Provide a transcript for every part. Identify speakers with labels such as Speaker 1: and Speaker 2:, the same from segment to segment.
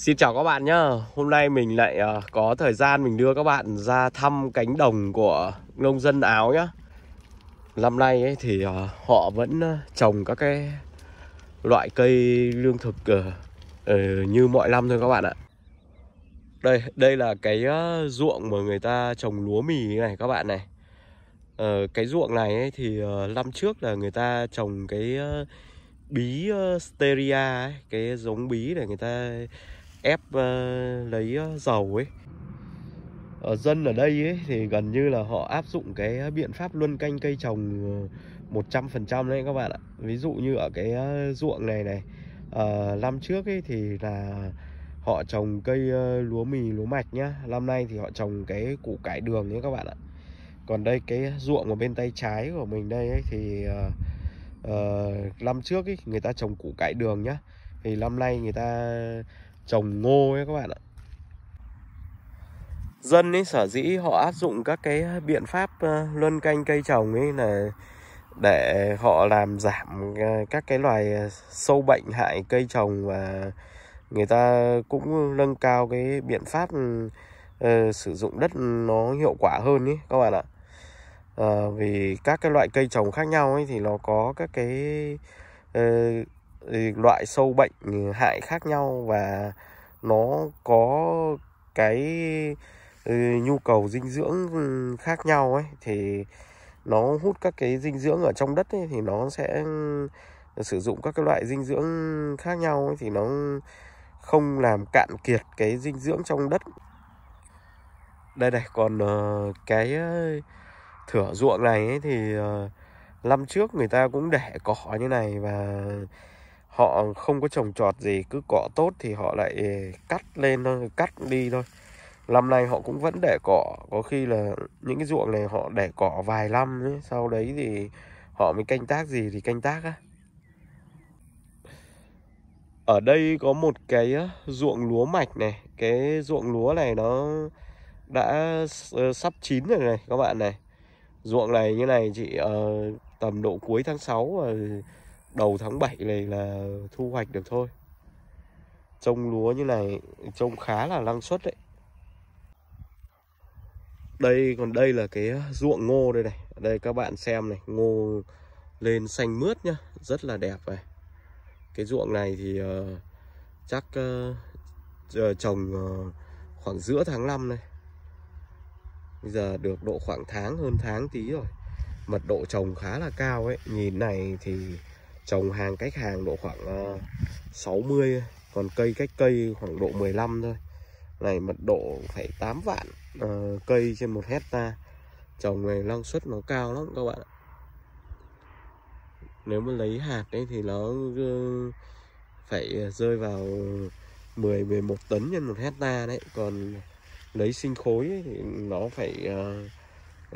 Speaker 1: Xin chào các bạn nhá Hôm nay mình lại uh, có thời gian mình đưa các bạn ra thăm cánh đồng của nông dân Áo nhá Năm nay ấy thì uh, họ vẫn uh, trồng các cái loại cây lương thực như mọi năm thôi các bạn ạ Đây, đây là cái ruộng mà người ta trồng lúa mì này các bạn này Cái ruộng này ấy thì năm trước là người ta trồng cái bí Steria ấy, cái giống bí để người ta ép uh, lấy ờ, dầu ấy ở dân ở đây ấy, thì gần như là họ áp dụng cái biện pháp luân canh cây trồng 100% ờ, đấy các bạn ạ Ví dụ như ở cái ruộng này này à, Năm trước ấy thì là họ trồng cây lúa mì, lúa mạch nhá Năm nay thì họ trồng cái củ cải đường nhé các bạn ạ Còn đây cái ruộng ở bên tay trái của mình đây ấy, thì à, Năm trước ấy, người ta trồng củ cải đường nhá Thì năm nay người ta trồng ngô ấy các bạn ạ dân ấy sở dĩ họ áp dụng các cái biện pháp ờ, luân canh cây trồng ấy là để họ làm giảm ờ, các cái loài ờ, sâu bệnh hại cây trồng và người ta cũng nâng cao cái biện pháp uh, sử dụng đất nó hiệu quả hơn ấy các bạn ạ uh, vì các cái loại cây trồng khác nhau ấy thì nó có các cái uh, loại sâu bệnh ừ, hại khác nhau và nó có cái ừ, nhu cầu dinh dưỡng ừ, khác nhau ấy thì nó hút các cái dinh dưỡng ở trong đất ấy, thì nó sẽ sử dụng các cái loại dinh dưỡng khác nhau ấy, thì nó không làm cạn kiệt cái dinh dưỡng trong đất đây đây còn ờ, cái thửa ruộng này ấy, thì ờ, năm trước người ta cũng để cỏ như này và họ không có trồng trọt gì cứ cỏ tốt thì họ lại ừ, cắt lên thôi cắt đi thôi năm nay họ cũng vẫn để cỏ có khi là những cái ruộng này họ để cỏ vài năm ấy. sau đấy thì họ mới canh tác gì thì canh tác á ở đây có một cái ruộng lúa mạch này cái ruộng lúa này nó đã ờ, sắp chín rồi này các bạn này ruộng này như này chị uh, tầm độ cuối tháng 6 uh, ờ, đầu tháng 7 này là thu hoạch được thôi trông lúa như này trông khá là năng suất đấy đây còn đây là cái ruộng ngô đây này đây các bạn xem này ngô lên xanh mướt nhá rất là đẹp này cái ruộng này thì uh, chắc uh, trồng uh, khoảng giữa tháng 5 này bây giờ được độ khoảng tháng hơn tháng tí rồi mật độ trồng khá là cao ấy nhìn này thì trồng hàng cách hàng độ khoảng 60 ờ, còn cây cách cây khoảng độ 15 thôi này mật độ phải 8 vạn uh, cây trên một hecta trồng này năng suất nó cao lắm các bạn nếu mà lấy hạt đấy thì nó ờ, phải rơi vào 10 11 tấn nhân một hecta đấy còn lấy sinh khối ấy, thì nó phải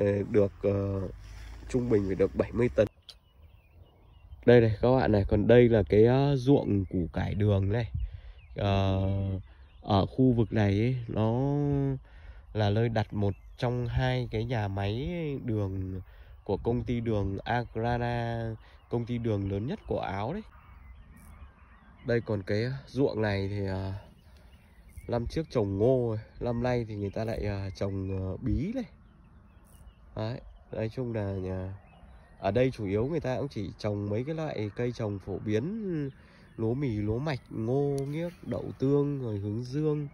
Speaker 1: uh, được uh, trung bình phải được 70 tấn đây này các bạn này còn đây là cái uh, ruộng củ cải đường này uh, ở khu vực này ấy, nó là nơi đặt một trong hai cái nhà máy đường của công ty đường Agrana công ty đường lớn nhất của Áo đấy đây còn cái ruộng này thì uh, năm trước trồng ngô năm nay thì người ta lại uh, trồng uh, bí này đấy nói chung là nhà ở đây chủ yếu người ta cũng chỉ trồng mấy cái loại cây trồng phổ biến lúa mì lúa mạch ngô nghiếc đậu tương rồi hướng dương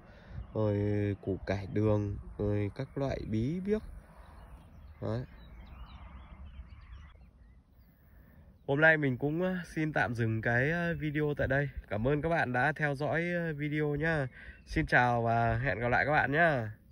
Speaker 1: rồi củ cải đường rồi các loại bí biếc Đấy. Hôm nay mình cũng ờ, xin tạm dừng cái ờ, video tại đây. Cảm ơn các bạn đã theo dõi ờ, video nhá. Xin chào và hẹn gặp lại các bạn nhá.